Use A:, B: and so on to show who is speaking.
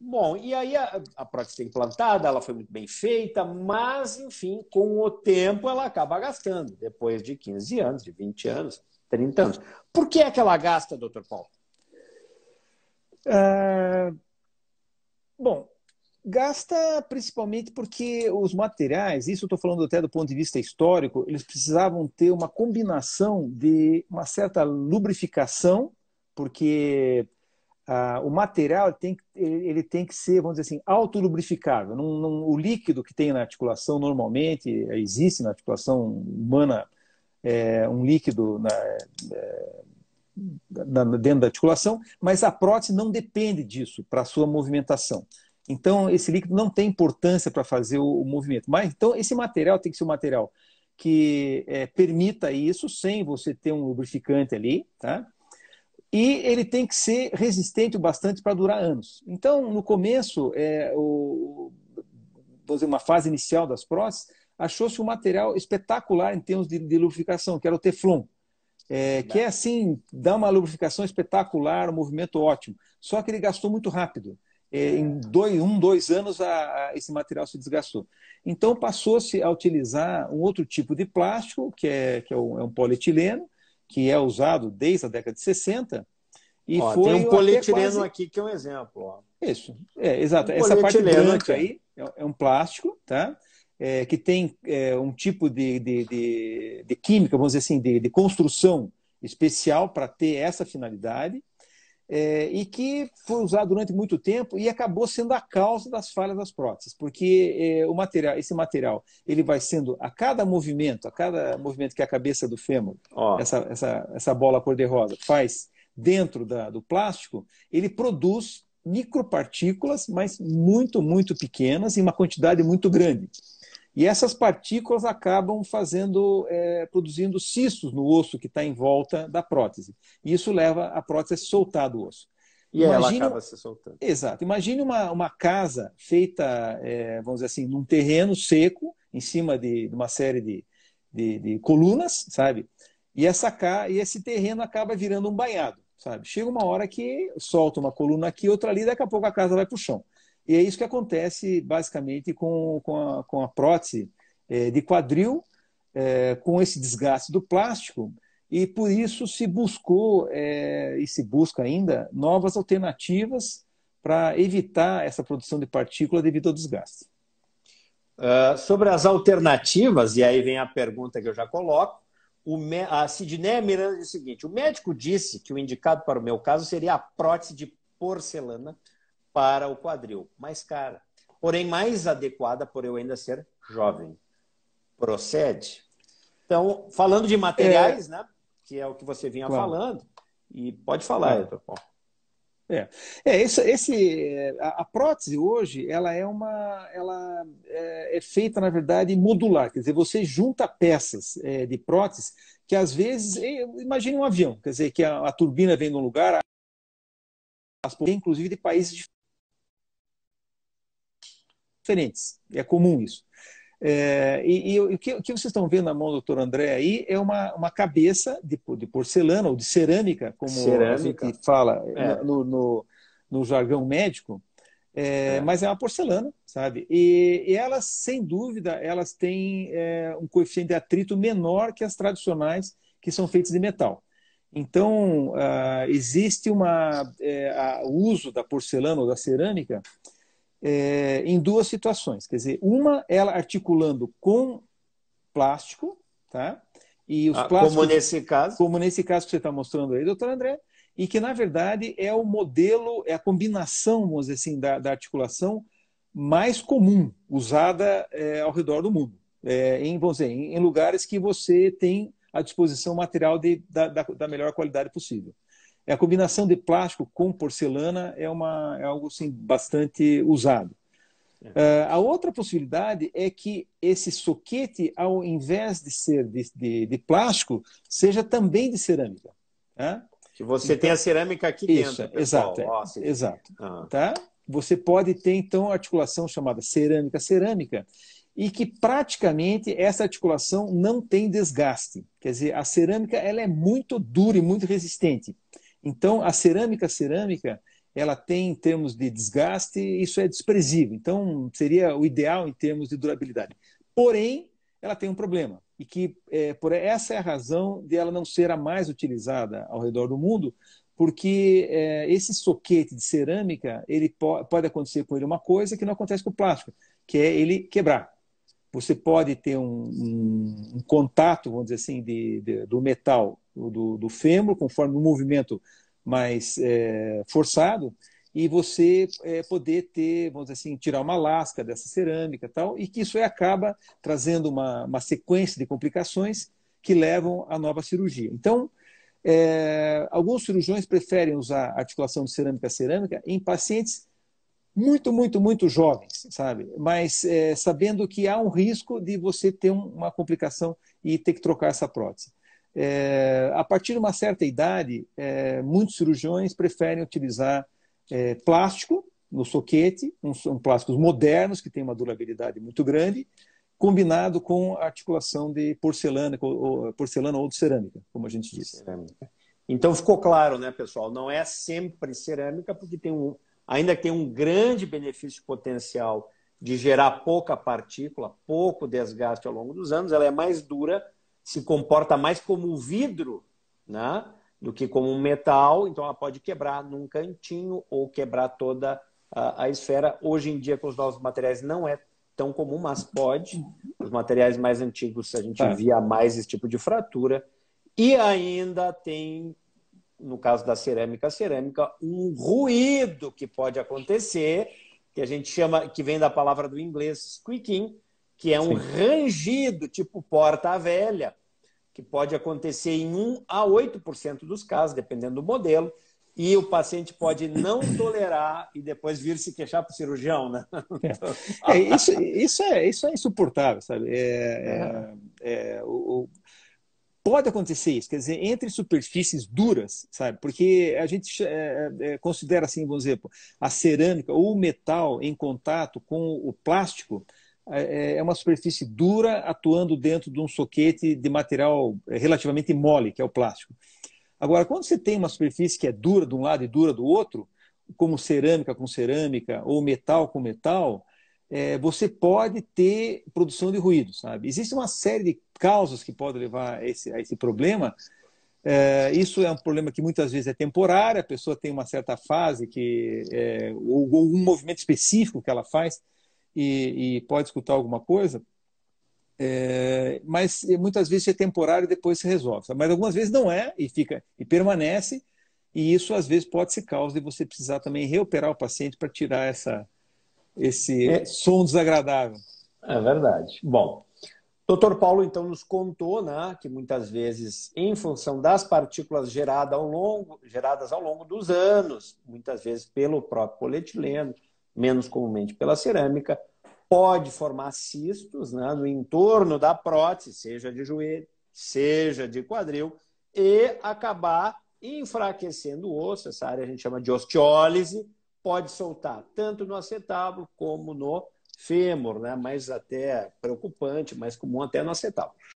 A: bom, e aí a, a prótese implantada, ela foi muito bem feita, mas, enfim, com o tempo ela acaba gastando, depois de 15 anos, de 20 anos, 30 anos. Por que é que ela gasta, doutor Paulo?
B: bom, gasta principalmente porque os materiais, isso eu estou falando até do ponto de vista histórico, eles precisavam ter uma combinação de uma certa lubrificação, porque ah, o material tem, ele tem que ser, vamos dizer assim, autolubrificável. Não, o líquido que tem na articulação normalmente, eh, existe na articulação humana é, um líquido na, é, na, dentro da articulação, mas a prótese não depende disso para a sua movimentação. Então, esse líquido não tem importância para fazer o, o, movimento. Mas, então, esse material tem que ser um material que é, permita isso sem você ter um lubrificante ali, tá? e ele tem que ser resistente o bastante para durar anos. Então, no começo, é, o, vamos dizer, uma fase inicial das próteses, achou-se um material espetacular em termos de, de lubrificação, que era o Teflon. É, que é assim, dá uma lubrificação espetacular, um movimento ótimo. Só que ele gastou muito rápido. É, em dois, um, dois anos, a, a, esse material se desgastou. Então, passou-se a utilizar um outro tipo de plástico, que é, que é é um polietileno, que é usado desde a década de 60. E ó, foi tem um polietileno quase... aqui
A: que é um exemplo. Ó.
B: Isso, é, exato. Um Essa parte branca aí é, é um plástico, tá? É, que tem é, um tipo de, de, de, de, química, vamos dizer assim, de, de construção especial para ter essa finalidade é, e que foi usado durante muito tempo e acabou sendo a causa das falhas das próteses, porque é, o material, esse material, ele vai sendo a cada movimento, a cada movimento que a cabeça do fêmur, oh. essa, essa, essa bola cor-de-rosa, faz dentro da, do plástico, ele produz micropartículas, mas muito, muito pequenas, em uma quantidade muito grande. E essas partículas acabam fazendo, é, produzindo cistos no osso que está em volta da prótese. E isso leva a prótese a se soltar do osso. E imagine, ela acaba se soltando. Exato. Imagine uma, uma casa feita, é, vamos dizer assim, num terreno seco, em cima de, de uma série de, de, de, colunas, sabe? E, essa, e esse terreno acaba virando um banhado, sabe? Chega uma hora que solta uma coluna aqui, outra ali, daqui a pouco a casa vai para o chão. E é isso que acontece basicamente com, com, a, com a prótese é, de quadril, é, com esse desgaste do plástico, e por isso se buscou é, e se busca ainda novas alternativas para evitar essa produção de partícula devido ao desgaste.
A: Uh, sobre as alternativas, e aí vem a pergunta que eu já coloco, me... a Sidney Miranda diz o seguinte: o médico disse que o indicado para o meu caso seria a prótese de porcelana, para o quadril, mais cara. Porém, mais adequada por eu ainda ser jovem. Procede. Então, falando de materiais, é... né? Que é o que você vinha claro. falando. E pode falar, é.
B: É, é esse, esse, a, prótese hoje ela é uma, ela é, é, feita na verdade modular, quer dizer, você junta peças é, de prótese que às vezes, imagine um avião, quer dizer, que a, a turbina vem de um lugar, as inclusive de países diferentes. É comum isso. É, e, e, o que, que, vocês estão vendo na mão do doutor André aí é uma, uma cabeça de, de porcelana ou de cerâmica, como cerâmica. a gente fala é. no, no, no, jargão médico, é, é, mas é uma porcelana, sabe? E, e elas, sem dúvida, elas têm é, um coeficiente de atrito menor que as tradicionais, que são feitas de metal. Então, uh, existe uma, é, o uso da porcelana ou da cerâmica é, em duas situações. Quer dizer, uma, ela articulando com plástico, tá? E os ah, plásticos, como nesse caso? Como nesse caso que você está mostrando aí, doutor André, e que, na verdade, é o modelo, é a combinação, vamos dizer assim, da, da articulação mais comum usada é, ao redor do mundo. É, em, vamos dizer, em, em, lugares que você tem à disposição material de, da, da, da melhor qualidade possível. É, a combinação de plástico com porcelana é, uma, é algo assim, bastante usado. É. Uh, a outra possibilidade é que esse soquete, ao invés de ser de, de, de plástico, seja também de cerâmica. Tá? Que você então, tem a cerâmica aqui isso, dentro. Pessoal. Exato. É, exato. Ah. Tá? Você pode ter, então, articulação chamada cerâmica-cerâmica, e que praticamente essa articulação não tem desgaste. Quer dizer, a cerâmica ela é muito dura e muito resistente. Então, a cerâmica, cerâmica, ela tem em termos de desgaste, isso é desprezível. Então, seria o ideal em termos de durabilidade. Porém, ela tem um problema e que é, por essa é a razão de ela não ser a mais utilizada ao redor do mundo, porque é, esse soquete de cerâmica ele po pode acontecer com ele uma coisa que não acontece com o plástico, que é ele quebrar. Você pode ter um, um, um contato, vamos dizer assim, de, de, do metal do, do fêmur, conforme o movimento mais é, forçado, e você é, poder ter, vamos dizer assim, tirar uma lasca dessa cerâmica e tal, e que isso acaba trazendo uma, uma sequência de complicações que levam à nova cirurgia. Então, é, alguns cirurgiões preferem usar articulação de cerâmica a cerâmica em pacientes muito, muito, muito jovens, sabe? Mas é, sabendo que há um risco de você ter um, uma complicação e ter que trocar essa prótese. É, a partir de uma certa idade, é, muitos cirurgiões preferem utilizar é, plástico no soquete, um, um, plásticos modernos que têm uma durabilidade muito grande, combinado com articulação de porcelana, ou, porcelana ou de cerâmica, como a gente diz. Cerâmica. Então ficou claro, né, pessoal? Não é sempre cerâmica, porque tem um
A: ainda tem um grande benefício potencial de gerar pouca partícula, pouco desgaste ao longo dos anos, ela é mais dura, se comporta mais como vidro, né? Do que como um metal, então ela pode quebrar num cantinho ou quebrar toda a, a esfera. Hoje em dia, com os novos materiais, não é tão comum, mas pode. Os materiais mais antigos a gente tá. via mais esse tipo de fratura. E ainda tem no caso da cerâmica, cerâmica, um ruído que pode acontecer, que a gente chama, que vem da palavra do inglês squeaking, que é um Sim. rangido, tipo porta velha, que pode acontecer em 1 a 8% dos casos, dependendo do modelo, e o paciente pode não tolerar e depois vir se queixar para o cirurgião, né? É, isso,
B: isso, é, isso é insuportável, sabe? É, é, é o, pode acontecer isso, quer dizer, entre superfícies duras, sabe? Porque a gente é, é, é considera assim, vamos dizer, a cerâmica ou o metal em contato com o plástico é, é, é uma superfície dura atuando dentro de um soquete de material é, relativamente mole, que é o plástico. Agora, quando você tem uma superfície que é dura de um lado e dura do outro, como cerâmica com cerâmica ou metal com metal, é, você pode ter produção de ruído, sabe? Existe uma série de causas que podem levar a esse, a esse problema. É, isso é um problema que muitas vezes é temporário, a pessoa tem uma certa fase que, é, ou, ou, um movimento específico que ela faz e, e pode escutar alguma coisa. É, mas muitas vezes é temporário e depois se resolve. Sabe? Mas algumas vezes não é e fica e permanece. E isso às vezes pode ser causa de você precisar também reoperar o paciente para tirar essa, esse é, som desagradável. É
A: verdade. Bom, Dr. Paulo então nos contou, né, que muitas vezes em função das partículas geradas ao longo, geradas ao longo dos anos, muitas vezes pelo próprio polietileno, menos comumente pela cerâmica, pode formar cistos né, no entorno da prótese, seja de joelho, seja de quadril, e acabar enfraquecendo o osso. Essa área a gente chama de osteólise, pode soltar, tanto no acetábulo como no fêmur, né? mais até preocupante, mas comum até no acetábulo.